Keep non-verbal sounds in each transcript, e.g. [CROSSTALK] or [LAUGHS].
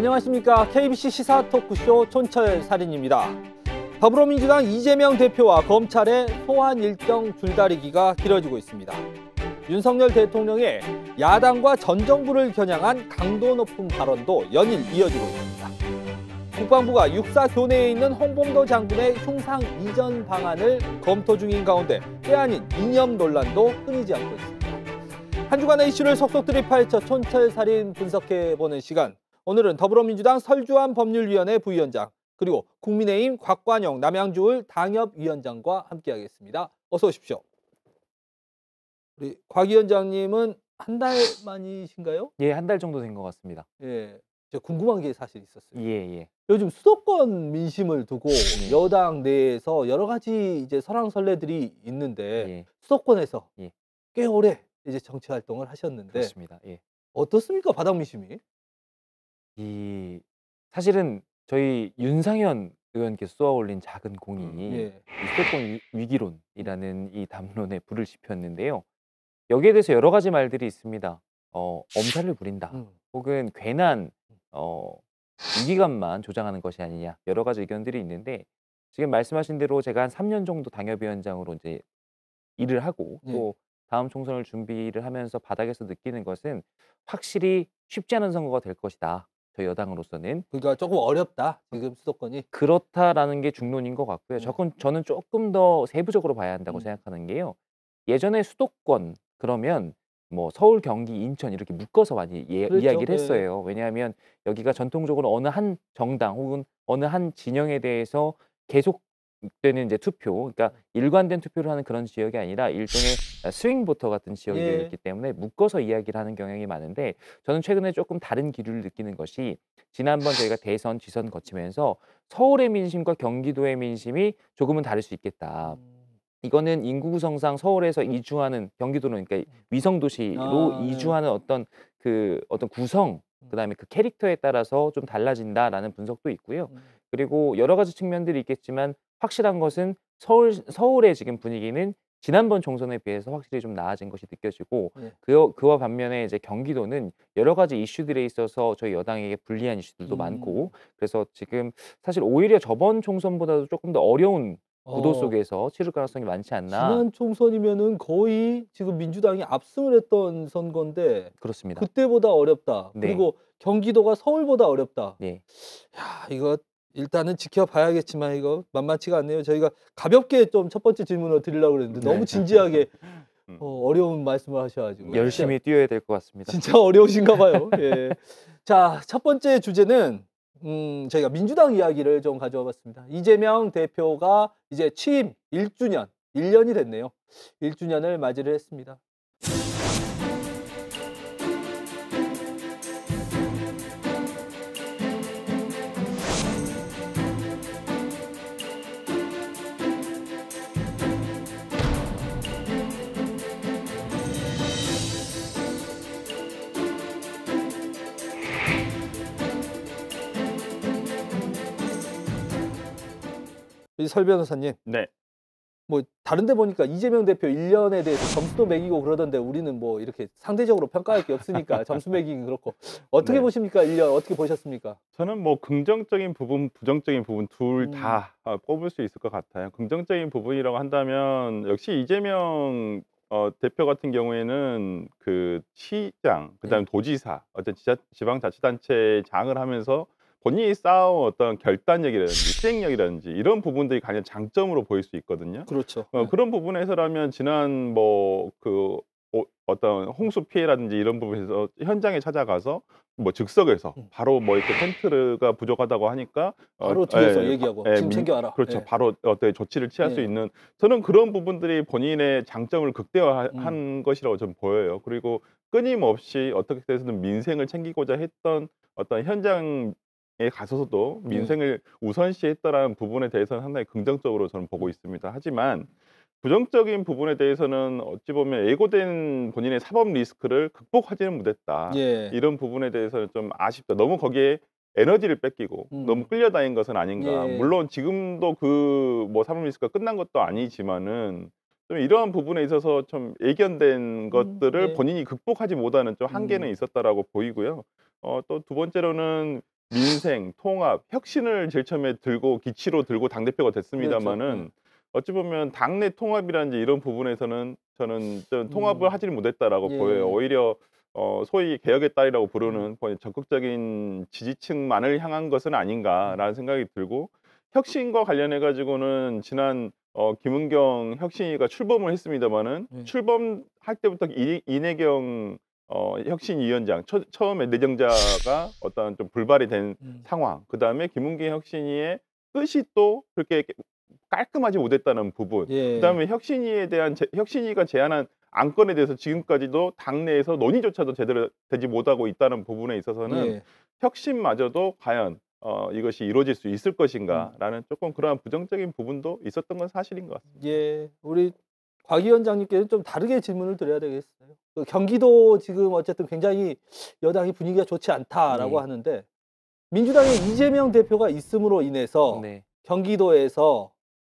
안녕하십니까. KBC 시사 토크쇼 촌철 살인입니다. 더불어민주당 이재명 대표와 검찰의 소환 일정 줄다리기가 길어지고 있습니다. 윤석열 대통령의 야당과 전 정부를 겨냥한 강도 높은 발언도 연일 이어지고 있습니다. 국방부가 육사 교내에 있는 홍범도 장군의 흉상 이전 방안을 검토 중인 가운데 때 아닌 이념 논란도 끊이지 않고 있습니다. 한 주간의 이슈를 속속들이 파헤쳐 촌철살인 분석해보는 시간 오늘은 더불어민주당 설주한 법률위원회 부위원장 그리고 국민의힘 곽관영 남양주울 당협위원장과 함께하겠습니다. 어서 오십시오. 우리 곽 위원장님은 한 달 만이신가요? 예, 한 달 정도 된 것 같습니다. 예, 제가 궁금한 게 사실 있었어요. 예, 예. 요즘 수도권 민심을 두고 예. 여당 내에서 여러 가지 이제 설왕설래들이 있는데 예. 수도권에서 예. 꽤 오래 이제 정치 활동을 하셨는데 그렇습니다. 예. 어떻습니까 바닥 민심이? 이 사실은 저희 윤상현 의원께서 쏘아올린 작은 음, 공이 예. 이 수도권 위- 위기론이라는 이 담론에 불을 지폈는데요. 여기에 대해서 여러 가지 말들이 있습니다. 어, 엄살을 부린다. 음. 혹은 괜한 음. 어, 위기감만 조장하는 것이 아니냐 여러 가지 의견들이 있는데 지금 말씀하신 대로 제가 한 3년 정도 당협위원장으로 이제 일을 하고 예. 또 다음 총선을 준비를 하면서 바닥에서 느끼는 것은 확실히 쉽지 않은 선거가 될 것이다. 저 여당으로서는 그러니까 조금 어렵다 지금 수도권이 그렇다라는 게 중론인 것 같고요. 음. 저건 저는 조금 더 세부적으로 봐야 한다고 음. 생각하는 게요. 예전에 수도권 그러면 뭐 서울, 경기, 인천 이렇게 묶어서 많이 예, 그렇죠. 이야기를 네. 했어요. 네. 왜냐하면 여기가 전통적으로 어느 한 정당 혹은 어느 한 진영에 대해서 계속 되는 이제 투표, 그러니까 일관된 투표를 하는 그런 지역이 아니라 일종의 스윙 보터 같은 지역이 예. 되었기 때문에 묶어서 이야기를 하는 경향이 많은데 저는 최근에 조금 다른 기류를 느끼는 것이 지난번 저희가 대선, 지선 거치면서 서울의 민심과 경기도의 민심이 조금은 다를 수 있겠다. 음. 이거는 인구 구성상 서울에서 이주하는 경기도로 그러니까 위성 도시로 아, 예. 이주하는 네. 어떤 그 어떤 구성 음. 그다음에 그 캐릭터에 따라서 좀 달라진다라는 분석도 있고요. 음. 그리고 여러 가지 측면들이 있겠지만 확실한 것은 서울 서울의 지금 분위기는 지난번 총선에 비해서 확실히 좀 나아진 것이 느껴지고 네. 그, 그와 반면에 이제 경기도는 여러 가지 이슈들에 있어서 저희 여당에게 불리한 이슈들도 음. 많고 그래서 지금 사실 오히려 저번 총선보다도 조금 더 어려운 구도 어. 속에서 치를 가능성이 많지 않나. 지난 총선이면은 거의 지금 민주당이 압승을 했던 선거인데 그렇습니다. 그때보다 어렵다. 네. 그리고 경기도가 서울보다 어렵다. 네. 야 이거 일단은 지켜봐야겠지만 이거 만만치가 않네요. 저희가 가볍게 좀 첫 번째 질문을 드리려고 그랬는데 너무 네. 진지하게 [LAUGHS] 음. 어, 려운 말씀을 하셔가지고 열심히 뛰어야 될 것 같습니다. 진짜 [LAUGHS] 어려우신가 봐요. 예. 자, 첫 번째 주제는 음, 저희가 민주당 이야기를 좀 가져와 봤습니다. 이재명 대표가 이제 취임 1주년, 1년이 됐네요. 1주년을 맞이를 했습니다. 설 변호사님. 네. 뭐 다른데 보니까 이재명 대표 1년에 대해서 점수도 매기고 그러던데 우리는 뭐 이렇게 상대적으로 평가할 게 없으니까 [LAUGHS] 점수 매기긴 그렇고 어떻게 네. 보십니까? 1년 어떻게 보셨습니까? 저는 뭐 긍정적인 부분, 부정적인 부분 둘다 음. 어, 뽑을 수 있을 것 같아요. 긍정적인 부분이라고 한다면 역시 이재명 어, 대표 같은 경우에는 그 시장, 그다음에 네. 도지사, 어떤 지자, 지방자치단체 장을 하면서 본인이 쌓아온 어떤 결단력이라든지 시행력이라든지 이런 부분들이 가장 장점으로 보일 수 있거든요. 그렇죠. 어, 네. 그런 부분에서라면 지난 뭐그 어, 어떤 홍수 피해라든지 이런 부분에서 현장에 찾아가서 뭐 즉석에서 음. 바로 뭐 이렇게 텐트가 부족하다고 하니까 어, 바로 어, 뒤에서 예, 얘기하고 예, 짐 챙겨와라. 그렇죠. 예. 바로 어떤 조치를 취할 수 예. 있는 저는 그런 부분들이 본인의 장점을 극대화한 음. 것이라고 저는 보여요. 그리고 끊임없이 어떻게 해서든 민생을 챙기고자 했던 어떤 현장 가서도 네. 민생을 우선시했다라는 부분에 대해서는 상당히 긍정적으로 저는 보고 있습니다. 하지만 부정적인 부분에 대해서는 어찌 보면 예고된 본인의 사법 리스크를 극복하지는 못했다. 예. 이런 부분에 대해서는 좀 아쉽다. 너무 거기에 에너지를 뺏기고 음. 너무 끌려다닌 것은 아닌가. 예. 물론 지금도 그 뭐 사법 리스크가 끝난 것도 아니지만은 좀 이러한 부분에 있어서 좀 예견된 음. 것들을 음, 예. 본인이 극복하지 못하는 좀 한계는 음. 있었다라고 보이고요. 어, 또 두 번째로는 민생, 통합, 혁신을 제일 처음에 들고 기치로 들고 당 대표가 됐습니다마는 그렇죠. 네. 어찌 보면 당내 통합이라든지 이런 부분에서는 저는 좀 통합을 음. 하지 못했다라고 예. 보여요. 오히려 어, 소위 개혁의 딸이라고 부르는 음. 적극적인 지지층만을 향한 것은 아닌가라는 음. 생각이 들고 혁신과 관련해 가지고는 지난 어, 김은경 혁신위가 출범을 했습니다마는 예. 네. 출범할 때부터 이, 이내경 어, 혁신위원장 처, 처음에 내정자가 [LAUGHS] 어떤 좀 불발이 된 음. 상황 그 다음에 김웅기 혁신위의 끝이 또 그렇게 깔끔하지 못했다는 부분 예. 그 다음에 혁신위에 대한 제, 혁신위가 제안한 안건에 대해서 지금까지도 당내에서 논의조차도 제대로 되지 못하고 있다는 부분에 있어서는 예. 혁신마저도 과연 어, 이것이 이루어질 수 있을 것인가라는 음. 조금 그러한 부정적인 부분도 있었던 건 사실인 것 같습니다. 예, 우리 박 위원장님께는 좀 다르게 질문을 드려야 되겠어요. 그 경기도 지금 어쨌든 굉장히 여당이 분위기가 좋지 않다라고 네. 하는데 민주당의 이재명 대표가 있음으로 인해서 네. 경기도에서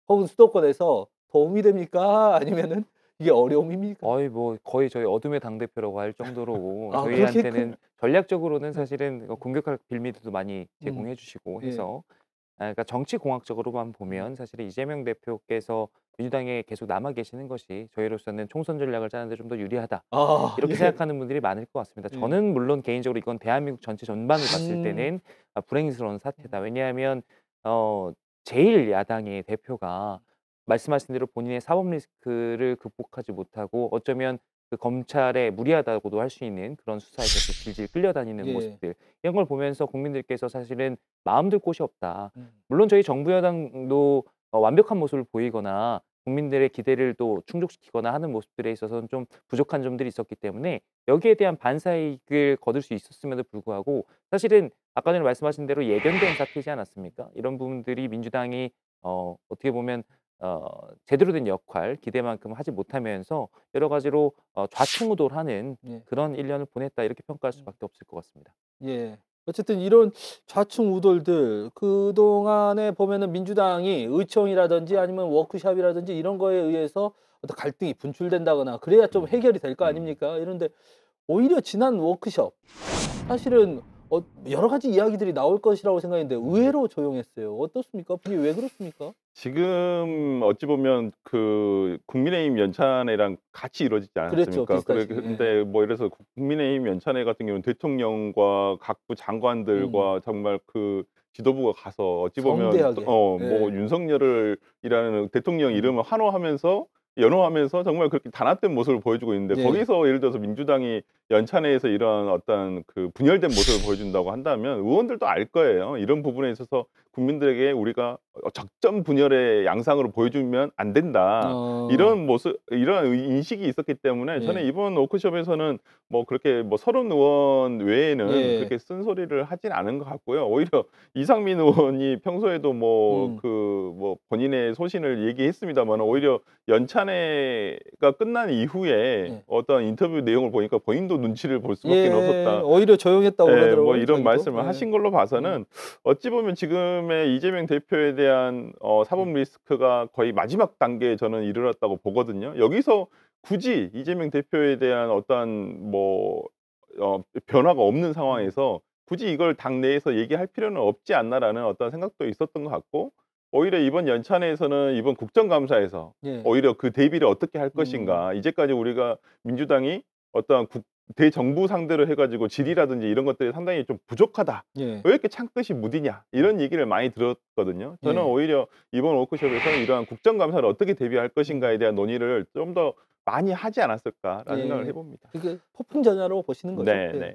혹은 수도권에서 도움이 됩니까? [LAUGHS] 아니면은 이게 어려움입니까? 거의 뭐 거의 저희 어둠의 당 대표라고 할 정도로 아, 저희한테는 전략적으로는 네. 사실은 어, 공격할 빌미도 많이 제공해 주시고 음. 네. 해서 네. 그러니까 정치 공학적으로만 보면 음. 사실은 이재명 대표께서 민주당에 계속 남아 계시는 것이 저희로서는 총선 전략을 짜는데 좀 더 유리하다 아, 이렇게 예. 생각하는 분들이 많을 것 같습니다. 음. 저는 물론 개인적으로 이건 대한민국 전체 전반을 봤을 음. 때는 아, 불행스러운 사태다. 음. 왜냐하면 어, 제일 야당의 대표가 말씀하신 대로 본인의 사법 리스크를 극복하지 못하고 어쩌면 그 검찰에 무리하다고도 할 수 있는 그런 수사에 대해서 질질 끌려다니는 예. 모습들 이런 걸 보면서 국민들께서 사실은 마음 둘 곳이 없다. 음. 물론 저희 정부 여당도 어, 완벽한 모습을 보이거나 국민들의 기대를 또 충족시키거나 하는 모습들에 있어서는 좀 부족한 점들이 있었기 때문에 여기에 대한 반사이익을 거둘 수 있었음에도 불구하고 사실은 아까 전에 말씀하신 대로 예견된 사태이지 않았습니까? 이런 부분들이 민주당이 어, 어떻게 보면 어, 제대로 된 역할 기대만큼 하지 못하면서 여러 가지로 어, 좌충우돌하는 예. 그런 일년을 보냈다 이렇게 평가할 음. 수밖에 없을 것 같습니다. 예, 어쨌든 이런 좌충 우돌들 그동안에 보면은 민주당이 의총이라든지 아니면 워크샵이라든지 이런 거에 의해서 어떤 갈등이 분출된다거나 그래야 좀 음. 해결이 될거 음. 아닙니까? 이런데 오히려 지난 워크숍 사실은 어, 여러 가지 이야기들이 나올 것이라고 생각했는데 의외로 조용했어요. 어떻습니까? 분위기 왜 그렇습니까? 지금 어찌 보면 그 국민의힘 연찬회랑 같이 이루어지지 않았습니까? 그렇죠, 그런데 그러니까 예. 뭐 이래서 국민의힘 연찬회 같은 경우는 대통령과 각부 장관들과 음. 정말 그 지도부가 가서 어찌 보면 어, 뭐 예. 뭐 윤석열을 이라는 대통령 이름을 환호하면서 연호하면서 정말 그렇게 단합된 모습을 보여주고 있는데 네. 거기서 예를 들어서 민주당이 연차 내에서 이런 어떤 그 분열된 모습을 [LAUGHS] 보여준다고 한다면 의원들도 알 거예요. 이런 부분에 있어서 국민들에게 우리가 어, 적점 분열의 양상으로 보여주면 안 된다. 어... 이런 모습, 이런 인식이 있었기 때문에 네. 저는 이번 워크숍에서는 뭐 그렇게 뭐 서른 의원 외에는 네. 그렇게 쓴소리를 하진 않은 것 같고요. 오히려 [LAUGHS] 이상민 의원이 평소에도 뭐 그뭐 음. 그뭐 본인의 소신을 얘기했습니다만 오히려 연차 사내가 끝난 이후에 예. 어떤 인터뷰 내용을 보니까 본인도 눈치를 볼 수밖에 예, 없었다. 오히려 조용했다고 예, 뭐 그더라고요뭐 이런 자기도. 말씀을 예. 하신 걸로 봐서는 음. 어찌 보면 지금의 이재명 대표에 대한 어, 사법 음. 리스크가 거의 마지막 단계에 저는 이르렀다고 보거든요. 여기서 굳이 이재명 대표에 대한 어떤뭐 어, 변화가 없는 상황에서 음. 굳이 이걸 당 내에서 얘기할 필요는 없지 않나라는 어떤 생각도 있었던 것 같고 오히려 이번 연찬회에서는 이번 국정감사에서 예. 오히려 그 대비를 어떻게 할 것인가 음. 이제까지 우리가 민주당이 어떠한 국, 대정부 상대로 해가지고 질이라든지 이런 것들이 상당히 좀 부족하다 예. 왜 이렇게 창끝이 무디냐 이런 음. 얘기를 많이 들었거든요 저는 예. 오히려 이번 워크숍에서 는 이러한 국정감사를 어떻게 대비할 것인가에 대한 논의를 좀 더 많이 하지 않았을까라는 생각을 예. 해봅니다 이게 폭풍전야로 보시는 거죠 네. 예. 네.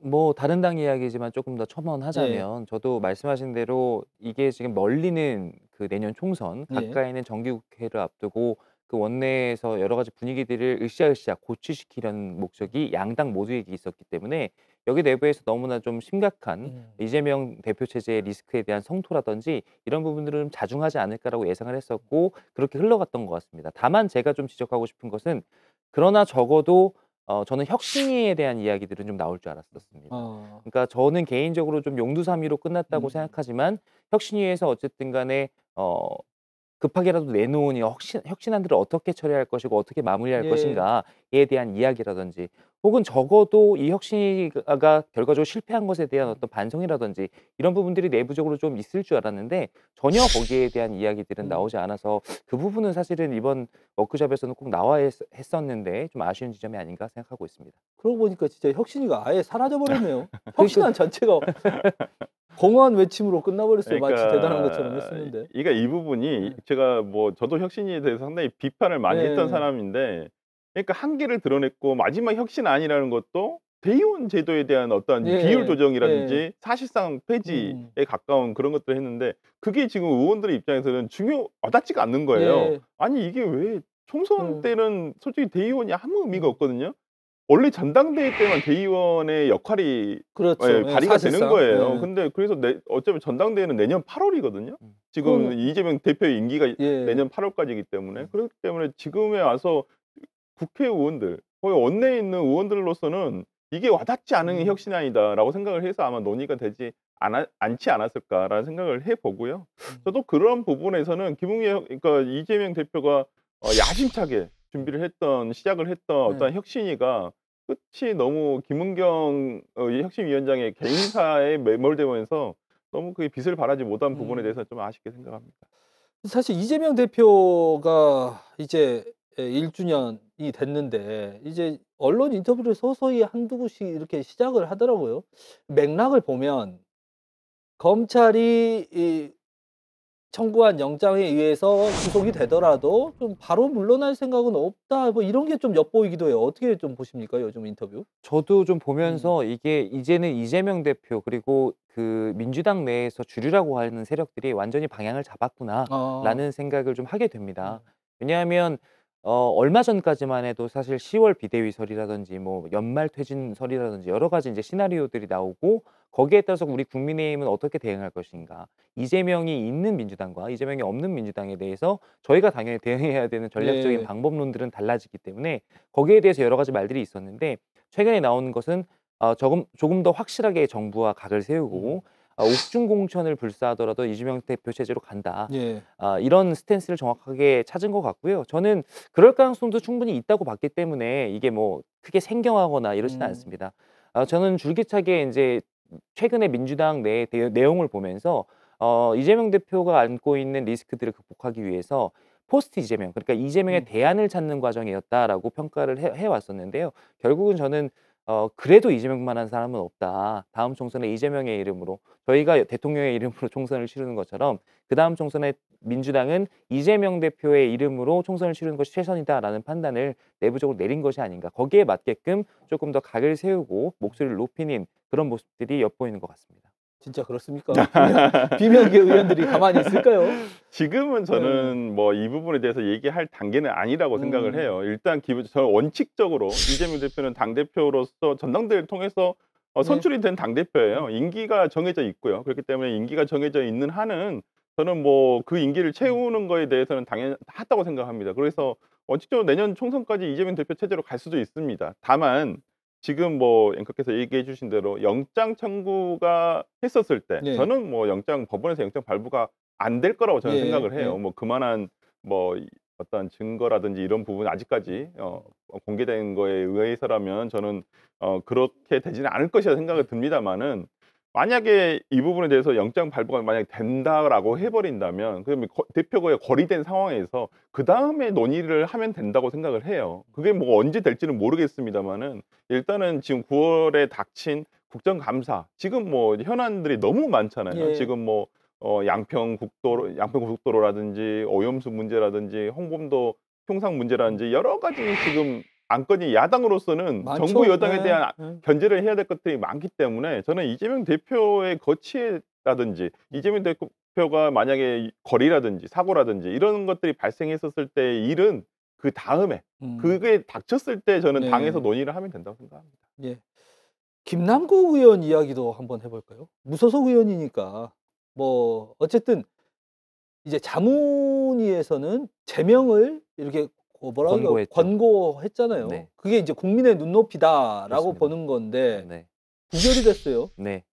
뭐 다른 당 이야기지만 조금 더 첨언하자면 네. 저도 말씀하신 대로 이게 지금 멀리는 그 내년 총선 네. 가까이는 정기국회를 앞두고 그 원내에서 여러 가지 분위기들을 으쌰으쌰 고취시키려는 목적이 양당 모두에게 있었기 때문에 여기 내부에서 너무나 좀 심각한 음. 이재명 대표 체제의 리스크에 대한 성토라든지 이런 부분들은 자중하지 않을까라고 예상을 했었고 그렇게 흘러갔던 것 같습니다. 다만 제가 좀 지적하고 싶은 것은 그러나 적어도 어, 저는 혁신이에 대한 이야기들은 좀 나올 줄 알았었습니다. 어. 그러니까 저는 개인적으로 좀 용두삼이로 끝났다고 음. 생각하지만 혁신위에서 어쨌든 간에 어, 급하게라도 내놓은 혁신, 혁신안들을 어떻게 처리할 것이고 어떻게 마무리할 예. 것인가 에 대한 이야기라든지 혹은 적어도 이 혁신이가 결과적으로 실패한 것에 대한 어떤 반성이라든지 이런 부분들이 내부적으로 좀 있을 줄 알았는데 전혀 거기에 대한 이야기들은 음. 나오지 않아서 그 부분은 사실은 이번 워크숍에서는 꼭 나와 했, 했었는데 좀 아쉬운 지점이 아닌가 생각하고 있습니다. 그러고 보니까 진짜 혁신이가 아예 사라져버렸네요. [LAUGHS] 혁신한 전체가 공허한 외침으로 끝나버렸어요. 그러니까, 마치 대단한 것처럼 했었는데. 그러이 부분이 네. 제가 뭐 저도 혁신에 이 대해서 상당히 비판을 많이 네. 했던 사람인데 그러니까 한계를 드러냈고 마지막 혁신아니라는 것도 대의원 제도에 대한 어떤 예, 비율 예. 조정이라든지 예. 사실상 폐지에 음. 가까운 그런 것들을 했는데 그게 지금 의원들의 입장에서는 중요 와닿지가 않는 거예요. 예. 아니 이게 왜 총선 음. 때는 솔직히 대의원이 아무 의미가 없거든요. 원래 전당대회 때만 대의원의 역할이 그렇죠. 예, 예, 발휘가 되는 거예요. 근데 그래서 내, 어쩌면 전당대회는 내년 8월이거든요. 음. 지금 음. 이재명 대표 임기가 내년 8월까지이기 때문에 그렇기 때문에 지금에 와서 국회의원들, 거의 원내에 있는 의원들로서는 이게 와닿지 않은 음. 혁신아이다라고 생각을 해서 아마 논의가 되지 않 않지 않았을까라는 생각을 해보고요. 음. 저도 그런 부분에서는 김웅의 그러니까 이재명 대표가 어, 야심차게 준비를 했던 시작을 했던 네. 어떤 네. 혁신이가 끝이 너무 김은경 어, 혁신위원장의 개인사에 매몰되면서 너무 그 빛을 발하지 못한 부분에 음. 대해서 좀 아쉽게 생각합니다. 사실 이재명 대표가 이제 1주년이 예, 됐는데 이제 언론 인터뷰를 서서히 한두 곳씩 이렇게 시작을 하더라고요. 맥락을 보면 검찰이 이 청구한 영장에 의해서 구속이 되더라도 좀 바로 물러날 생각은 없다. 뭐 이런 게 좀 엿보이기도 해요. 어떻게 좀 보십니까? 요즘 인터뷰? 저도 좀 보면서 음. 이게 이제는 이재명 대표 그리고 그 민주당 내에서 주류라고 하는 세력들이 완전히 방향을 잡았구나라는 아. 생각을 좀 하게 됩니다. 음. 왜냐하면 어 얼마 전까지만 해도 사실 10월 비대위설이라든지 뭐 연말 퇴진설이라든지 여러 가지 인제 시나리오들이 나오고 거기에 따라서 우리 국민의힘은 어떻게 대응할 것인가. 이재명이 있는 민주당과 이재명이 없는 민주당에 대해서 저희가 당연히 [LAUGHS] 대응해야 되는 전략적인 네. 방법론들은 달라지기 때문에 거기에 대해서 여러 가지 말들이 있었는데 최근에 나오는 것은 어 조금 조금 더 확실하게 정부와 각을 세우고 음. 아, 옥중공천을 불사하더라도 이재명 대표 체제로 간다. 예. 아, 이런 스탠스를 정확하게 찾은 것 같고요. 저는 그럴 가능성도 충분히 있다고 봤기 때문에 이게 뭐 크게 생경하거나 이러지는 음. 않습니다. 아, 저는 줄기차게 이제 최근에 민주당 내 대, 내용을 보면서 어, 이재명 대표가 안고 있는 리스크들을 극복하기 위해서 포스트 이재명 그러니까 이재명의 음. 대안을 찾는 과정이었다라고 평가를 해, 해왔었는데요. 결국은 저는 어 그래도 이재명만한 사람은 없다. 다음 총선에 이재명의 이름으로 저희가 대통령의 이름으로 [LAUGHS] 총선을 치르는 것처럼 그 다음 총선에 민주당은 이재명 대표의 이름으로 총선을 치르는 것이 최선이다라는 판단을 내부적으로 내린 것이 아닌가. 거기에 맞게끔 조금 더 각을 세우고 목소리를 높이는 그런 모습들이 엿보이는 것 같습니다. 진짜 그렇습니까? [LAUGHS] 비명계 의원들이 가만히 있을까요? 지금은 저는 네. 뭐이 부분에 대해서 얘기할 단계는 아니라고 음. 생각을 해요. 일단 기본 저는 원칙적으로 이재명 대표는 당 대표로서 전당대회를 통해서 어, 네. 선출이 된 당 대표예요. 임기가 정해져 있고요. 그렇기 때문에 임기가 정해져 있는 한은 저는 뭐그 임기를 음. 채우는 거에 대해서는 당연하다고 생각합니다. 그래서 원칙적으로 내년 총선까지 이재명 대표 체제로 갈 수도 있습니다. 다만 지금 뭐 앵커께서 얘기해 주신 대로 영장 청구가 했었을 때 네. 저는 뭐 영장 법원에서 영장 발부가 안 될 거라고 저는 네. 생각을 해요. 네. 뭐 그만한 뭐 어떤 증거라든지 이런 부분 아직까지 어, 공개된 거에 의해서라면 저는 어, 그렇게 되지는 않을 것이라 생각이 음. 듭니다만은 만약에 이 부분에 대해서 영장 발부가 만약 된다라고 해버린다면 그러면 대표가 거리된 상황에서 그 다음에 논의를 하면 된다고 생각을 해요. 그게 뭐 언제 될지는 모르겠습니다만은 일단은 지금 9월에 닥친 국정감사 지금 뭐 현안들이 너무 많잖아요. 예. 지금 뭐 어, 양평국도로 양평고속도로라든지 오염수 문제라든지 홍범도 형상 문제라든지 여러 가지 지금 안건이 야당으로서는 많죠. 정부 여당에 네. 대한 네. 견제를 해야 될 것들이 많기 때문에 저는 이재명 대표의 거치라든지 이재명 대표가 만약에 거리라든지 사고라든지 이런 것들이 발생했었을 때 일은 그 다음에 음. 그게 닥쳤을 때 저는 네. 당에서 논의를 하면 된다고 생각합니다. 예. 김남구 의원 이야기도 한번 해볼까요? 무소속 의원이니까 뭐 어쨌든 이제 자문위에서는 제명을 이렇게 어, 뭐라 고 권고했잖아요. 네. 그게 이제 국민의 눈높이다라고 그렇습니다. 보는 건데 네. 부결이 됐어요. 네.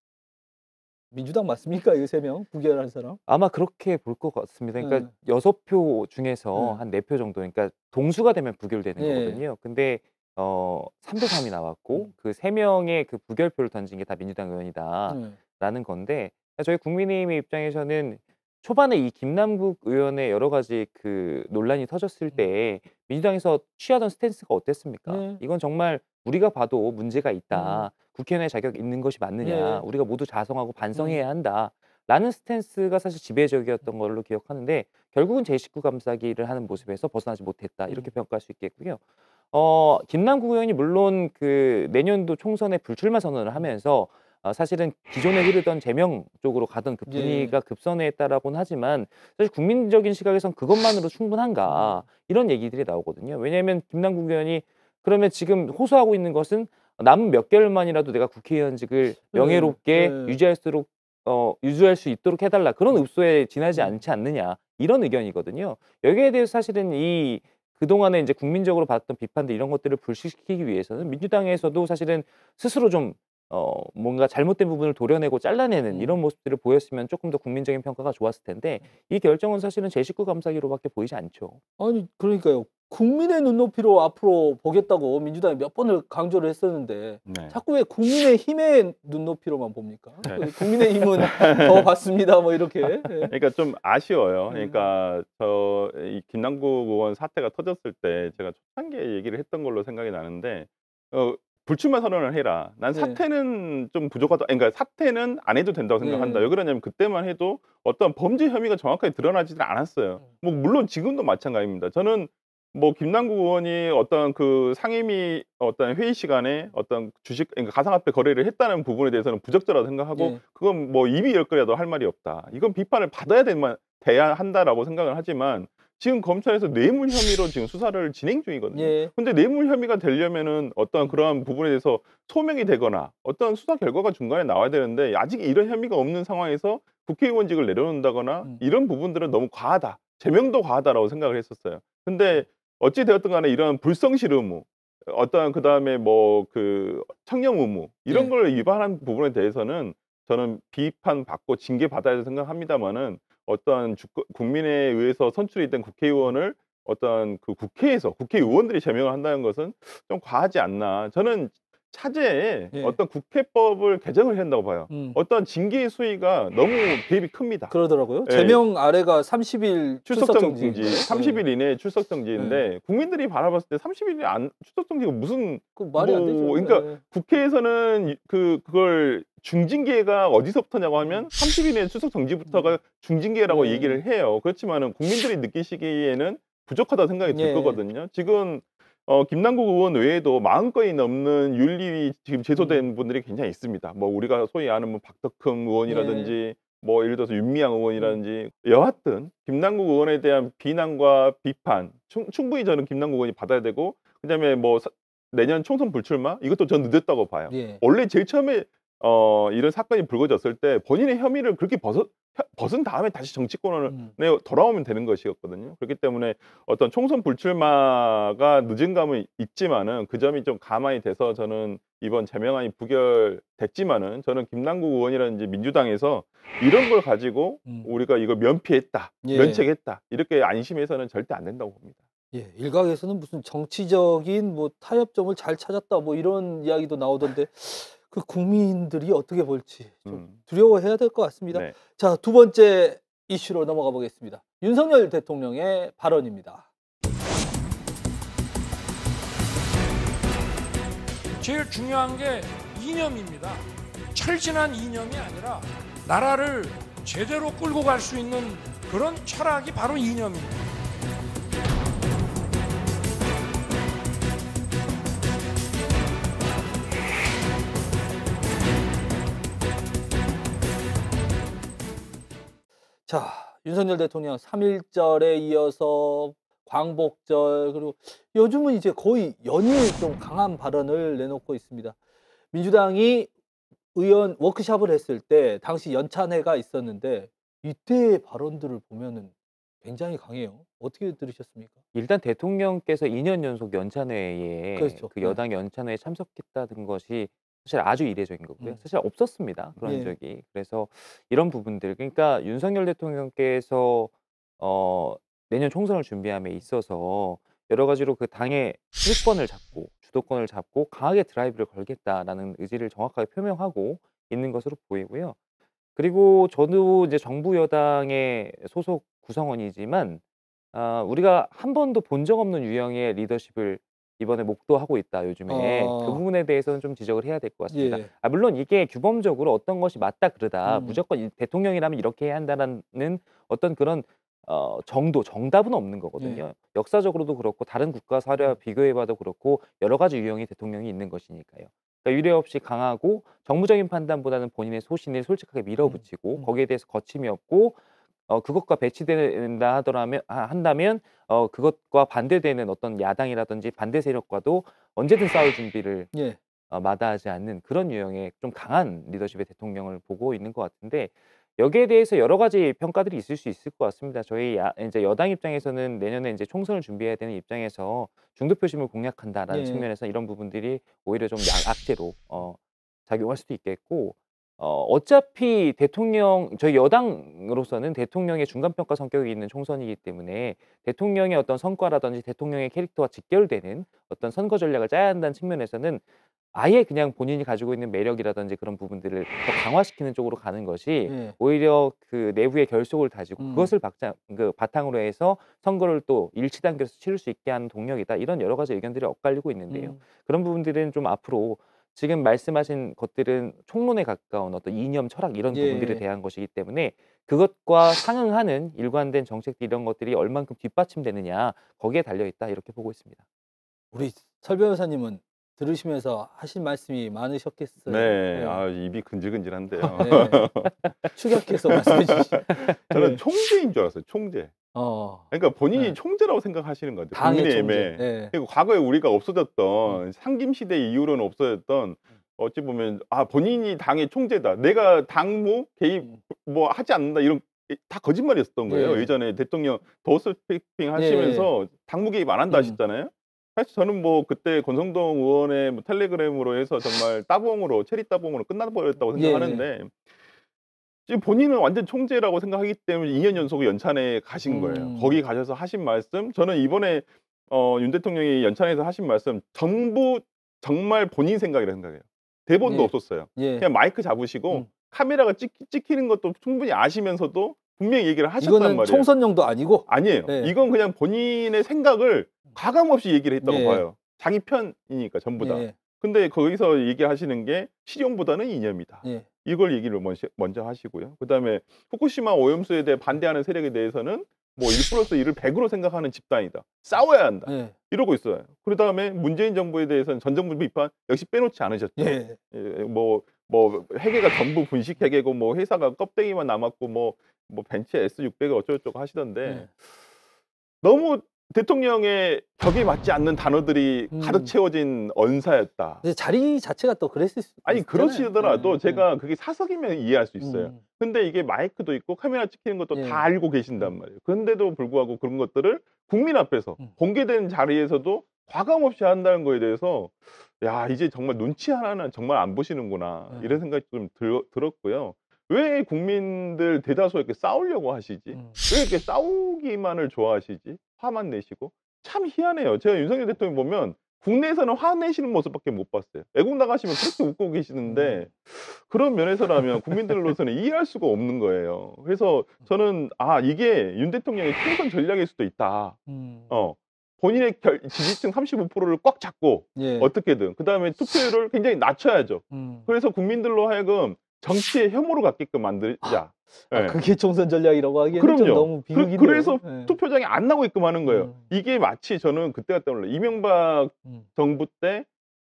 민주당 맞습니까? 이 세명 부결한 사람? 아마 그렇게 볼 것 같습니다. 그러니까 네. 여섯 표 중에서 네. 한네 표 정도, 그러니까 동수가 되면 부결되는 네. 거거든요. 근데 어 3대 3이 나왔고 음. 그세 명의 그 부결표를 던진 게 다 민주당 의원이다라는 건데 저희 국민의힘의 입장에서는 초반에 이 김남국 의원의 여러 가지 그 논란이 터졌을 음. 때 민주당에서 취하던 스탠스가 어땠습니까? 네. 이건 정말 우리가 봐도 문제가 있다. 음. 국회의원의 자격 있는 것이 맞느냐. 네. 우리가 모두 자성하고 음. 반성해야 한다. 라는 스탠스가 사실 지배적이었던 음. 걸로 기억하는데 결국은 제식구감싸기를 하는 모습에서 벗어나지 못했다. 이렇게 평가할 수 있겠고요. 어, 김남국 의원이 물론 그 내년도 총선에 불출마 선언을 하면서 아, 사실은 기존에 흐르던 제명 쪽으로 가던 그 네. 분위기가 급선회했다라고는 하지만 사실 국민적인 시각에선 그것만으로 충분한가 이런 얘기들이 나오거든요. 왜냐하면 김남국 의원이 그러면 지금 호소하고 있는 것은 남은 몇 개월만이라도 내가 국회의원직을 네. 명예롭게 네. 유지할수록 어, 유지할 수 있도록 해달라 그런 네. 읍소에 지나지 않지 않느냐 이런 의견이거든요. 여기에 대해서 사실은 이 그동안에 이제 국민적으로 받았던 비판들 이런 것들을 불식시키기 위해서는 민주당에서도 사실은 스스로 좀 어, 뭔가 잘못된 부분을 도려내고 잘라내는 음. 이런 모습들을 보였으면 조금 더 국민적인 평가가 좋았을 텐데 음. 이 결정은 사실은 제 식구 감사기로밖에 보이지 않죠. 아니 그러니까요. 국민의 눈높이로 앞으로 보겠다고 민주당이 몇 번을 강조를 했었는데 네. 자꾸 왜 국민의 힘의 눈높이로만 봅니까? 네. 그 국민의 힘은 더 봤습니다. 뭐 이렇게. 네. [LAUGHS] 그러니까 좀 아쉬워요. 음. 그러니까 저 이 김남국 의원 사태가 터졌을 때 제가 초창기에 얘기를 했던 걸로 생각이 나는데 어, 불출마 선언을 해라. 난 네. 사퇴는 좀 부족하다. 그러니까 사퇴는 안 해도 된다고 네. 생각한다. 네. 왜 그러냐면 그때만 해도 어떤 범죄 혐의가 정확하게 드러나지는 않았어요. 네. 뭐 물론 지금도 마찬가지입니다. 저는 뭐 김남국 의원이 어떤 그 상임위 어떤 회의 시간에 어떤 주식 그러니까 가상화폐 거래를 했다는 부분에 대해서는 부적절하다 고 생각하고 네. 그건 뭐 입이 열 거라도 할 말이 없다. 이건 비판을 받아야 되만 돼야 한다라고 생각을 하지만 지금 검찰에서 뇌물 혐의로 지금 수사를 진행 중이거든요. 예. 근데 뇌물 혐의가 되려면은 어떤 그러한 부분에 대해서 소명이 되거나 어떤 수사 결과가 중간에 나와야 되는데 아직 이런 혐의가 없는 상황에서 국회의원직을 내려놓는다거나 음. 이런 부분들은 너무 과하다. 제명도 과하다라고 생각을 했었어요. 근데 어찌 되었든 간에 이런 불성실 의무 어떠한 그다음에 뭐 그 청렴 의무 이런 예. 걸 위반한 부분에 대해서는 저는 비판 받고 징계 받아야 된다고 생각합니다만은 어떤 주, 국민에 의해서 선출이 된 국회의원을 어떤 그 국회에서 국회의원들이 제명을 한다는 것은 좀 과하지 않나. 저는 차제에 예. 어떤 국회법을 개정을 한다고 봐요. 음. 어떤 징계 수위가 너무 개입이 큽니다. 그러더라고요. 예. 제명 아래가 30일 출석 정지, 30일 예. 이내 출석 정지인데 예. 국민들이 바라봤을 때 30일이 안 출석 정지가 무슨 그 말이 뭐, 안 되죠. 뭐 그러니까 예. 국회에서는 그 그걸 중징계가 어디서부터냐고 하면 30일의 추석 정지부터가 중징계라고 음. 얘기를 해요. 그렇지만 국민들이 느끼시기에는 부족하다 생각이 들 예. 거거든요. 지금 어, 김남국 의원 외에도 마음껏이 넘는 윤리위 지금 제소된 음. 분들이 굉장히 있습니다. 뭐 우리가 소위 아는 뭐 박덕흠 의원이라든지 예. 뭐 예를 들어서 윤미향 의원이라든지 음. 여하튼 김남국 의원에 대한 비난과 비판 충, 분히 저는 김남국 의원이 받아야 되고 그다음에 뭐 사, 내년 총선 불출마 이것도 전 늦었다고 봐요. 예. 원래 제일 처음에 어, 이런 사건이 불거졌을 때 본인의 혐의를 그렇게 벗어, 벗은 다음에 다시 정치권에 음. 돌아오면 되는 것이었거든요. 그렇기 때문에 어떤 총선 불출마가 늦은 감은 있지만은 그 점이 좀 가만히 돼서 저는 이번 제명안이 부결됐지만은 저는 김남국 의원이라든지 민주당에서 이런 걸 가지고 음. 우리가 이걸 면피했다, 예. 면책했다 이렇게 안심해서는 절대 안 된다고 봅니다. 예, 일각에서는 무슨 정치적인 뭐 타협점을 잘 찾았다 뭐 이런 이야기도 나오던데 그 국민들이 어떻게 볼지 좀 음. 두려워해야 될 것 같습니다. 네. 자, 두 번째 이슈로 넘어가 보겠습니다. 윤석열 대통령의 발언입니다. 제일 중요한 게 이념입니다. 철진한 이념이 아니라 나라를 제대로 끌고 갈 수 있는 그런 철학이 바로 이념입니다. 자, 윤석열 대통령 3.1절에 이어서 광복절 그리고 요즘은 이제 거의 연일 좀 강한 발언을 내놓고 있습니다. 민주당이 의원 워크샵을 했을 때 당시 연찬회가 있었는데 이때의 발언들을 보면은 굉장히 강해요. 어떻게 들으셨습니까? 일단 대통령께서 2년 연속 연찬회에 그렇죠. 그 네. 여당 연찬회에 참석했다는 것이 사실 아주 이례적인 거고요. 음. 사실 없었습니다. 그런 예. 적이. 그래서 이런 부분들 그러니까 윤석열 대통령께서 어 내년 총선을 준비함에 있어서 여러 가지로 그 당의 수권을 잡고 주도권을 잡고 강하게 드라이브를 걸겠다라는 의지를 정확하게 표명하고 있는 것으로 보이고요. 그리고 저도 이제 정부 여당의 소속 구성원이지만 아, 우리가 한 번도 본 적 없는 유형의 리더십을 이번에 목도하고 있다 요즘에 아. 그 어. 부분에 대해서는 좀 지적을 해야 될 것 같습니다. 예. 아, 물론 이게 규범적으로 어떤 것이 맞다 그러다 음. 무조건 대통령이라면 이렇게 해야 한다는 어떤 그런 어, 정도 정답은 없는 거거든요. 예. 역사적으로도 그렇고 다른 국가 사례와 음. 비교해봐도 그렇고 여러 가지 유형의 대통령이 있는 것이니까요. 그러니까 유례 없이 강하고 정무적인 판단보다는 본인의 소신을 솔직하게 밀어붙이고 음. 거기에 대해서 거침이 없고 어, 그것과 배치된다 하더라면 아, 한다면 어, 그것과 반대되는 어떤 야당이라든지 반대 세력과도 언제든 싸울 준비를 예. 어, 마다하지 않는 그런 유형의 좀 강한 리더십의 대통령을 보고 있는 것 같은데 여기에 대해서 여러 가지 평가들이 있을 수 있을 것 같습니다. 저희 야, 이제 여당 입장에서는 내년에 이제 총선을 준비해야 되는 입장에서 중도 표심을 공략한다라는 예. 측면에서 이런 부분들이 오히려 좀 약, 악재로 어, 작용할 수도 있겠고 어, 어차피 대통령, 저희 여당으로서는 대통령의 중간평가 성격이 있는 총선이기 때문에 대통령의 어떤 성과라든지 대통령의 캐릭터와 직결되는 어떤 선거 전략을 짜야 한다는 측면에서는 아예 그냥 본인이 가지고 있는 매력이라든지 그런 부분들을 더 강화시키는 쪽으로 가는 것이 예. 오히려 그 내부의 결속을 다지고 음. 그것을 박장그 바탕으로 해서 선거를 또 일치 단계에서 치를 수 있게 하는 동력이다 이런 여러 가지 의견들이 엇갈리고 있는데요. 음. 그런 부분들은 좀 앞으로 지금 말씀하신 것들은 총론에 가까운 어떤 이념, 철학 이런 예. 부분들에 예. 대한 것이기 때문에 그것과 상응하는 일관된 정책들 이런 것들이 얼만큼 뒷받침되느냐 거기에 달려 있다 이렇게 보고 있습니다. 우리 설 변호사님은 들으시면서 하신 말씀이 많으셨겠어요. 네, 네. 아, 입이 근질근질한데요. 네. 축약해서 [LAUGHS] 말씀해 주시죠. 저는 네. 총재인 줄 알았어요. 총재. 어. 그러니까 본인이 네. 총재라고 생각하시는 거죠. 국의 총재. 네. 그리고 과거에 우리가 없어졌던 음. 상김 시대 이후로는 없어졌던 음. 어찌 보면 아 본인이 당의 총재다. 내가 당무 개입 음. 뭐 하지 않는다 이런 다 거짓말이었던 거예요. 네. 예전에 대통령 더스피핑 하시면서 당무 개입 안 한다 음. 하셨잖아요. 사실 저는 뭐 그때 권성동 의원의 뭐 텔레그램으로 해서 정말 따봉으로 체리 따봉으로 끝나버렸다고 예, 예. 생각하는데 예. 지금 본인은 완전 총재라고 생각하기 때문에 2년 연속 연찬에 가신 거예요. 음. 거기 가셔서 하신 말씀 저는 이번에 어, 윤 대통령이 연찬에서 하신 말씀 전부 정말 본인 생각이라 생각해요. 대본도 예. 없었어요. 예. 그냥 마이크 잡으시고 음. 카메라가 찍, 찍히는 것도 충분히 아시면서도 분명히 얘기를 하셨단 이거는 말이에요. 총선용도 아니고 아니에요. 네. 이건 그냥 본인의 생각을 가감 없이 얘기를 했다고 예. 봐요. 자기 편이니까 전부 다. 예. 근데 거기서 얘기하시는 게 실용보다는 이념이다. 예. 이걸 얘기를 먼저 하시고요. 그다음에 후쿠시마 오염수에 대해 반대하는 세력에 대해서는 뭐1 플러스 1을 100으로 생각하는 집단이다. 싸워야 한다. 예. 이러고 있어요. 그다음에 문재인 정부에 대해서는 전 정부 비판 역시 빼놓지 않으셨죠. 예. 뭐뭐 회계가 전부 분식 회계고 뭐 회사가 껍데기만 남았고 뭐뭐 뭐, 뭐 벤츠 S600 어쩌고저쩌고 하시던데 네. 너무 대통령의 격에 맞지 않는 단어들이 음. 가득 채워진 언사였다. 자리 자체가 또 그랬을 수 아니 있잖아요. 그러시더라도 네, 제가 그게 사석이면 이해할 수 있어요. 음. 근데 이게 마이크도 있고 카메라 찍히는 것도 네. 다 예. 알고 계신단 음. 말이에요. 그런데도 불구하고 그런 것들을 국민 앞에서 음. 공개된 자리에서도 과감 없이 한다는 거에 대해서 야 이제 정말 눈치 하나는 정말 안 보시는구나 네. 이런 생각이 좀 들, 들었고요. 왜 국민들 대다수 이렇게 싸우려고 하시지? 음. 왜 이렇게 싸우기만을 좋아하시지? 화만 내시고 참 희한해요. 제가 윤석열 대통령 보면 국내에서는 화내시는 모습밖에 못 봤어요. 애국 나가시면 그렇게 웃고 계시는데 음. 그런 면에서라면 국민들로서는 [LAUGHS] 이해할 수가 없는 거예요. 그래서 음. 저는 아 이게 윤 대통령의 총선 전략일 수도 있다. 음. 어 본인의 결, 지지층 35%를 꽉 잡고 예. 어떻게든 그 다음에 투표율을 굉장히 낮춰야죠. 음. 그래서 국민들로 하여금 정치의 혐오로 갖게끔 만들자. 아, 예. 그게 총선 전략이라고 하기에는 좀 너무 비극인데. 그, 래서 예. 투표장이안 나오게끔 하는 거예요. 음. 이게 마치 저는 그때 가다 올라 이명박 음. 정부 때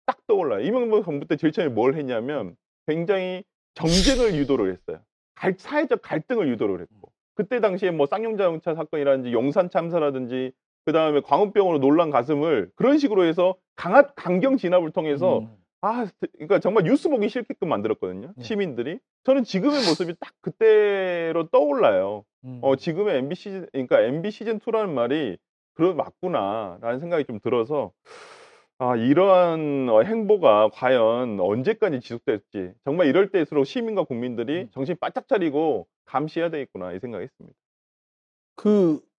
딱 떠올라요. 이명박 정부 때 제일 처음에 뭘 했냐면 굉장히 정쟁을 유도를 했어요. 갈, 사회적 갈등을 유도를 했고 음. 그때 당시에 뭐 쌍용자동차 사건이라든지 용산 참사라든지 그 다음에 광우병으로 놀란 가슴을 그런 식으로 해서 강압 강경 진압을 통해서 음. 아 그러니까 정말 뉴스 보기 싫게끔 만들었거든요 네. 시민들이 저는 지금의 모습이 딱 그때로 떠올라요 음. 어 지금의 MB 시즌 그러니까 MB 시즌 2라는 말이 그런 맞구나라는 생각이 좀 들어서 아 이러한 어, 행보가 과연 언제까지 지속될지 정말 이럴 때일수록 시민과 국민들이 음. 정신 바짝 차리고 감시해야 되겠구나 이생각이있습니다그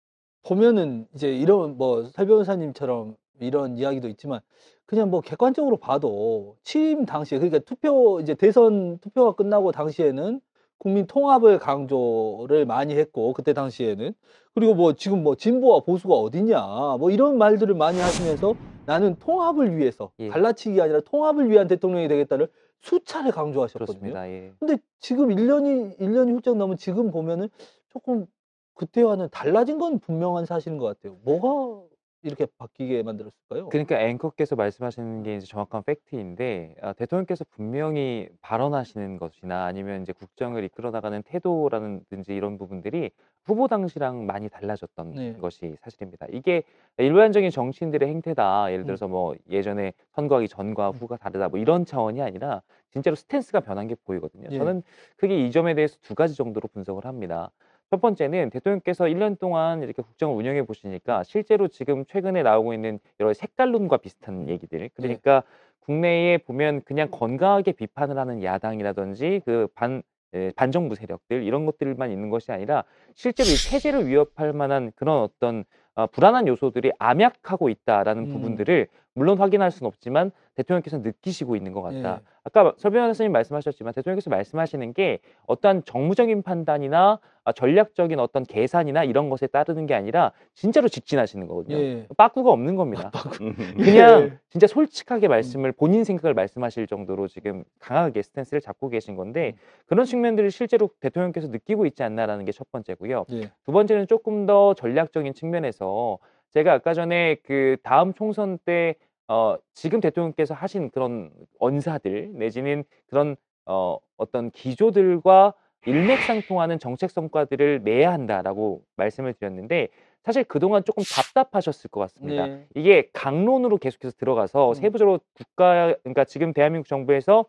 보면은 이제 이런 뭐설 변호사님처럼 이런 이야기도 있지만 그냥 뭐 객관적으로 봐도 취임 당시에 그러니까 투표 이제 대선 투표가 끝나고 당시에는 국민 통합을 강조를 많이 했고 그때 당시에는 그리고 뭐 지금 뭐 진보와 보수가 어디냐 뭐 이런 말들을 많이 하시면서 나는 통합을 위해서 예. 갈라치기 아니라 통합을 위한 대통령이 되겠다를 수차례 강조하셨거든요. 그렇습 예. 근데 지금 1년이 1년이 훌쩍 넘은 지금 보면은 조금 그때와는 달라진 건 분명한 사실인 것 같아요. 뭐가 이렇게 바뀌게 만들었을까요? 그러니까 앵커께서 말씀하시는 게 이제 정확한 팩트인데 아, 대통령께서 분명히 발언하시는 것이나 아니면 이제 국정을 이끌어 나가는 태도라든지 이런 부분들이 후보 당시랑 많이 달라졌던 네. 것이 사실입니다. 이게 일반적인 정치인들의 행태다. 예를 음. 들어서 뭐 예전에 선거하기 전과 음. 후가 다르다. 뭐 이런 차원이 아니라 진짜로 스탠스가 변한 게 보이거든요. 네. 저는 크게 이 점에 대해서 두 가지 정도로 분석을 합니다. 첫 번째는 대통령께서 1년 동안 이렇게 국정을 운영해 보시니까 실제로 지금 최근에 나오고 있는 여러 색깔론과 비슷한 얘기들 네. 그러니까 국내에 보면 그냥 건강하게 비판을 하는 야당이라든지 그반 예, 반정부 세력들 이런 것들만 있는 것이 아니라 실제로 이 체제를 위협할 만한 그런 어떤 어, 불안한 요소들이 암약하고 있다라는 음. 부분들을 물론 확인할 수는 없지만 대통령께서 느끼시고 있는 것 같다. 예. 아까 설병현 선생님 말씀하셨지만 대통령께서 말씀하시는 게 어떠한 정무적인 판단이나 아, 전략적인 어떤 계산이나 이런 것에 따르는 게 아니라 진짜로 직진하시는 거거든요. 예. 빠꾸가 없는 겁니다. 아, 음. 예. 그냥 진짜 솔직하게 음. 말씀을 본인 생각을 말씀하실 정도로 지금 강하게 스탠스를 잡고 계신 건데 음. 그런 측면들을 실제로 대통령께서 느끼고 있지 않나라는 게 첫 번째고요. 예. 두 번째는 조금 더 전략적인 측면에서 제가 아까 전에 그 다음 총선 때 어, 지금 대통령께서 하신 그런 언사들 내지는 그런 어, 어떤 기조들과 일맥상통하는 정책 성과들을 내야 한다라고 말씀을 드렸는데 사실 그동안 조금 답답하셨을 것 같습니다. 네. 이게 강론으로 계속해서 들어가서 음. 세부적으로 국가 그러니까 지금 대한민국 정부에서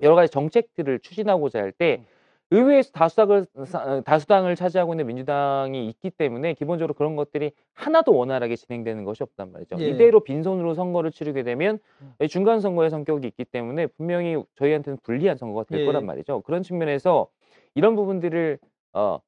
여러 가지 정책들을 추진하고자 할때 음. 의회에서 다수당을, 다수당을 차지하고 있는 민주당이 있기 때문에 기본적으로 그런 것들이 하나도 원활하게 진행되는 것이 없단 말이죠. 예. 이대로 빈손으로 선거를 치르게 되면 음. 중간 선거의 성격이 있기 때문에 분명히 저희한테는 불리한 선거가 될 예. 거란 말이죠. 그런 측면에서 이런 부분들을 어,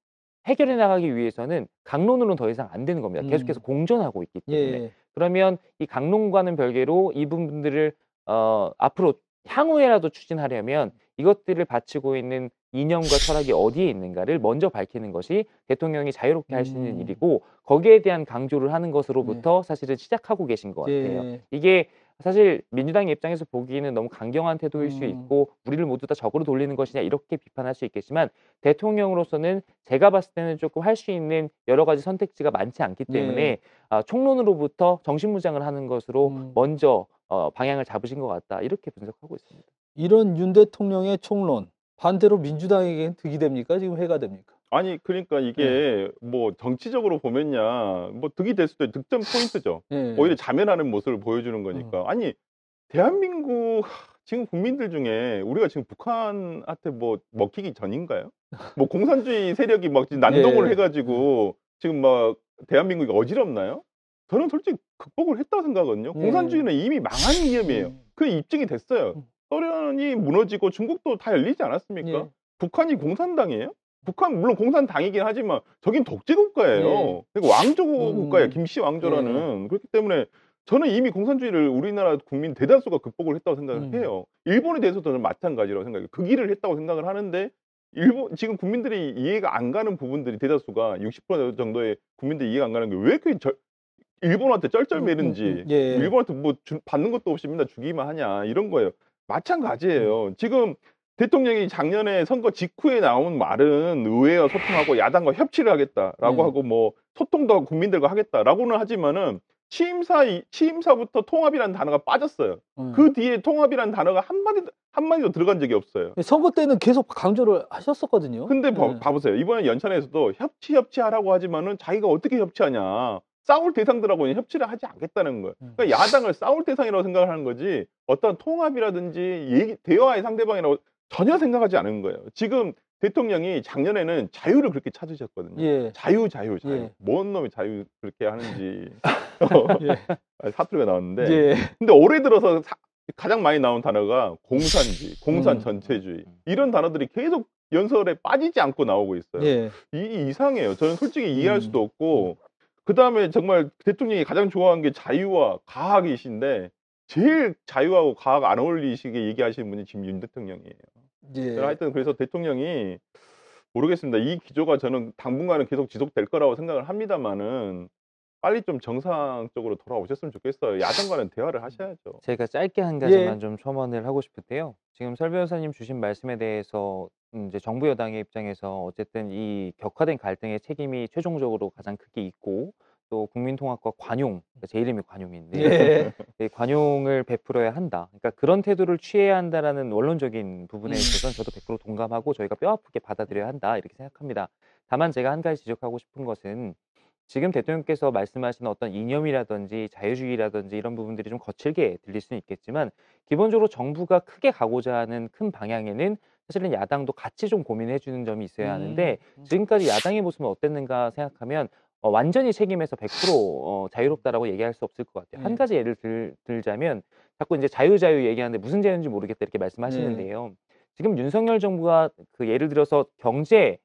해결해 나가기 위해서는 강론으로는 더 이상 안 되는 겁니다. 계속해서 음. 공존하고 있기 때문에 예. 그러면 이 강론과는 별개로 이 부분들을 어, 앞으로 향후에라도 추진하려면 이것들을 바치고 있는 이념과 철학이 어디에 있는가를 먼저 밝히는 것이 대통령이 자유롭게 할 수 있는 음. 일이고 거기에 대한 강조를 하는 것으로부터 네. 사실은 시작하고 계신 것 같아요. 네. 이게 사실 민주당 입장에서 보기에는 너무 강경한 태도일 음. 수 있고 우리를 모두 다 적으로 돌리는 것이냐 이렇게 비판할 수 있겠지만 대통령으로서는 제가 봤을 때는 조금 할 수 있는 여러 가지 선택지가 많지 않기 네. 때문에 네. 아, 총론으로부터 정신무장을 하는 것으로 음. 먼저 어, 방향을 잡으신 것 같다 이렇게 분석하고 있습니다. 이런 윤 대통령의 총론 반대로 민주당에게는 득이 됩니까? 지금 해가 됩니까? 아니 그러니까 이게 네. 뭐 정치적으로 보면야 뭐 득이 될 수도 있고 득점 포인트죠. 네. 오히려 자면하는 모습을 보여주는 거니까. 어. 아니 대한민국 지금 국민들 중에 우리가 지금 북한한테 뭐 먹히기 전인가요? 뭐 공산주의 세력이 막 난동을 네. 해가지고 지금 막 대한민국이 어지럽나요? 저는 솔직히 극복을 했다고 생각하거든요. 공산주의는 이미 망한 위험이에요. 그 입증이 됐어요. 음. 소련이 무너지고 중국도 다 열리지 않았습니까? 예. 북한이 공산당이에요? 북한 물론 공산당이긴 하지만 저긴 독재 국가예요. 예. 그리고 그러니까 왕조 음. 국가예요. 음. 김씨 왕조라는 예. 그렇기 때문에 저는 이미 공산주의를 우리나라 국민 대다수가 극복을 했다고 생각을 음. 해요. 일본에 대해서도 마찬가지라고 생각해요. 그 길을 했다고 생각을 하는데 일본 지금 국민들이 이해가 안 가는 부분들이 대다수가 60% 정도의 국민들이 이해가 안 가는 게 왜그게 저, 일본한테 쩔쩔매는지 음, 음, 음. 예. 예. 뭐 일본한테 뭐 주, 받는 것도 없이 맨날 주기만 하냐 이런 거예요. 마찬가지예요. 음. 지금 대통령이 작년에 선거 직후에 나온 말은 의회와 소통하고 야당과 협치를 하겠다라고 음. 하고 뭐 소통도 국민들과 하겠다라고는 하지만은 취임사 취임사부터 통합이라는 단어가 빠졌어요. 음. 그 뒤에 통합이라는 단어가 한 마디 한 마디도 들어간 적이 없어요. 네, 선거 때는 계속 강조를 하셨었거든요. 근데 봐, 네. 보세요 이번에 연찬에서도 협치 협치하라고 하지만은 자기가 어떻게 협치하냐. 싸울 대상들하고는 협치를 하지 않겠다는 거예요. 음. 그러니까 야당을 싸울 대상이라고 생각을 하는 거지 어떤 통합이라든지 얘기, 대화의 상대방이라고 전혀 생각하지 않은 거예요. 지금 대통령이 작년에는 자유를 그렇게 찾으셨거든요. 예. 자유, 자유, 자유. 예. 뭔 놈이 자유 그렇게 하는지 [LAUGHS] 어. 예. 사투리가 나왔는데. 예. 근데 올해 들어서 사, 가장 많이 나온 단어가 공산주의, 음. 공산 전체주의 음. 이런 단어들이 계속 연설에 빠지지 않고 나오고 있어요. 예. 이 이상해요. 저는 솔직히 이해할 음. 수도 없고 그 다음에 정말 대통령이 가장 좋아하는 게 자유와 과학이신데 제일 자유하고 과학 안 어울리시게 얘기하시는 분이 지금 윤 대통령이에요. 예. 하여튼 그래서 대통령이 모르겠습니다. 이 기조가 저는 당분간은 계속 지속될 거라고 생각을 합니다만은 빨리 좀 정상적으로 돌아오셨으면 좋겠어요. 야당과는 대화를 음. 하셔야죠. 제가 짧게 한 예. 가지만 예. 좀 첨언을 하고 싶은데요. 지금 설 변호사님 주신 말씀에 대해서 음, 이제 정부 여당의 입장에서 어쨌든 이 격화된 갈등의 책임이 최종적으로 가장 크게 있고 또 국민통합과 관용, 그러니까 제 이름이 관용인데 예. [LAUGHS] 네, 관용을 베풀어야 한다. 그러니까 그런 태도를 취해야 한다라는 원론적인 부분에 음. 있어서는 저도 100% 동감하고 저희가 뼈아프게 받아들여야 한다 이렇게 생각합니다. 다만 제가 한 가지 지적하고 싶은 것은 지금 대통령께서 말씀하신 어떤 이념이라든지 자유주의라든지 이런 부분들이 좀 거칠게 들릴 수는 있겠지만 기본적으로 정부가 크게 가고자 하는 큰 방향에는 사실은 야당도 같이 좀 고민해 주는 점이 있어야 하는데 음, 음. 지금까지 야당의 모습은 어땠는가 생각하면 어, 완전히 책임에서 100% 어, 자유롭다라고 얘기할 수 없을 것 같아요. 한 네. 가지 예를 들, 들자면 자꾸 이제 자유자유 얘기하는데 무슨 자유인지 모르겠다 이렇게 말씀하시는데요. 네. 지금 윤석열 정부가 그 예를 들어서 경제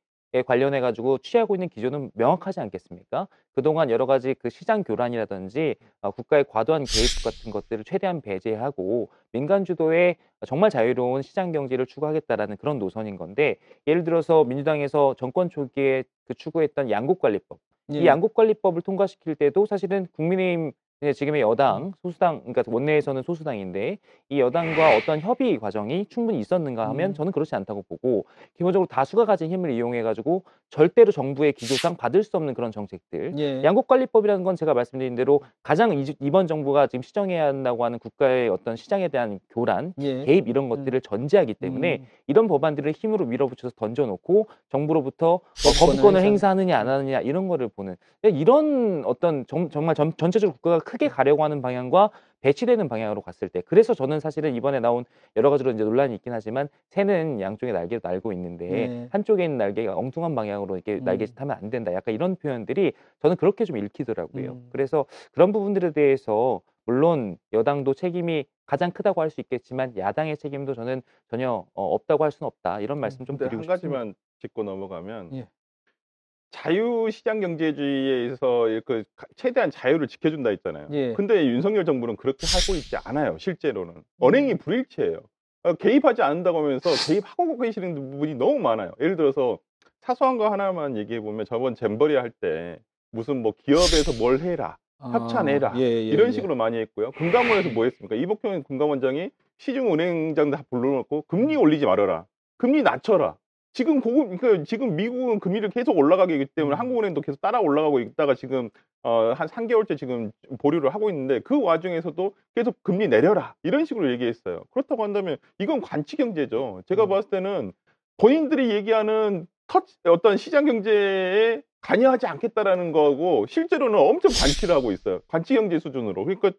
관련해 가지고 취하고 있는 기조는 명확하지 않겠습니까? 그동안 여러 가지 그 시장 교란이라든지 어, 국가의 과도한 개입 같은 것들을 최대한 배제하고 민간 주도의 정말 자유로운 시장 경제를 추구하겠다라는 그런 노선인 건데 예를 들어서 민주당에서 정권 초기에 그 추구했던 양국관리법 예. 이양국관리법을 통과시킬 때도 사실은 국민의힘 근데 네, 지금의 여당, 소수당, 그러니까 원내에서는 소수당인데 이 여당과 어떤 협의 과정이 충분히 있었는가 하면 음. 저는 그렇지 않다고 보고 기본적으로 다수가 가진 힘을 이용해가지고 절대로 정부의 기조상 받을 수 없는 그런 정책들. 예. 양국관리법이라는건 제가 말씀드린 대로 가장 이번 정부가 지금 시정해야 한다고 하는 국가의 어떤 시장에 대한 교란, 예. 개입 이런 것들을 음. 전제하기 때문에 음. 이런 법안들을 힘으로 밀어붙여서 던져놓고 정부로부터 거부권을 뭐 행사하느냐 안 하느냐 이런 거를 보는 그러니까 이런 어떤 정, 말 전, 전체적으로 국가가 크게 가려고 하는 방향과 배치되는 방향으로 갔을 때 그래서 저는 사실은 이번에 나온 여러 가지로 이제 논란이 있긴 하지만 새는 양쪽의 날개를 날고 있는데 네. 한쪽에 있는 날개가 엉뚱한 방향으로 이렇게 음. 날개짓 하면 안 된다 약간 이런 표현들이 저는 그렇게 좀 읽히더라고요 음. 그래서 그런 부분들에 대해서 물론 여당도 책임이 가장 크다고 할 수 있겠지만 야당의 책임도 저는 전혀 어, 없다고 할 수는 없다 이런 음. 말씀 좀 드리고 싶습니다. 한 가지만 짚고 넘어가면 예. 자유시장 경제주의에서 그 최대한 자유를 지켜준다 했잖아요. 예. 근데 윤석열 정부는 그렇게 하고 있지 않아요. 실제로는 언행이 음. 불일치해요. 어, 개입하지 않는다고 하면서 개입하고 계시는 부분이 너무 많아요. 예를 들어서 사소한 거 하나만 얘기해 보면 저번 잼버리 할 때 무슨 뭐 기업에서 뭘 해라, 아, 협찬해라 예, 예, 이런 예. 식으로 많이 했고요. 금감원에서 뭐 했습니까? 이복현 금감원장이 시중은행장 다 불러놓고 금리 음. 올리지 말아라, 금리 낮춰라. 지금 고금 그 지금 미국은 금리를 계속 올라가기 때문에 음. 한국은행도 계속 따라 올라가고 있다가 지금 어한 3개월째 지금 보류를 하고 있는데 그 와중에서도 계속 금리 내려라 이런 식으로 얘기했어요. 그렇다고 한다면 이건 관치 경제죠. 제가 음. 봤을 때는 본인들이 얘기하는 터치, 어떤 시장 경제에 관여하지 않겠다라는 거고 실제로는 엄청 관치를 하고 있어요. 관치 경제 수준으로. 그러니까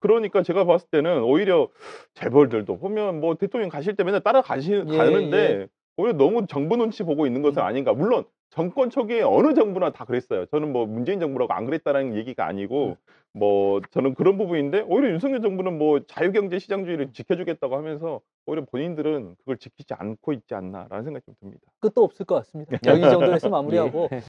그러니까 제가 봤을 때는 오히려 재벌들도 보면 뭐 대통령 가실 때 맨날 따라가시 예, 가는데 예. 오히려 너무 정부 눈치 보고 있는 것은 음. 아닌가. 물론 정권 초기에 어느 정부나 다 그랬어요. 저는 뭐 문재인 정부라고 안 그랬다는 얘기가 아니고 음. 뭐 저는 그런 부분인데 오히려 윤석열 정부는 뭐 자유경제 시장주의를 지켜주겠다고 하면서 오히려 본인들은 그걸 지키지 않고 있지 않나라는 생각이 좀 듭니다. 끝도 없을 것 같습니다. 여기 정도에서 [LAUGHS] 마무리하고 예.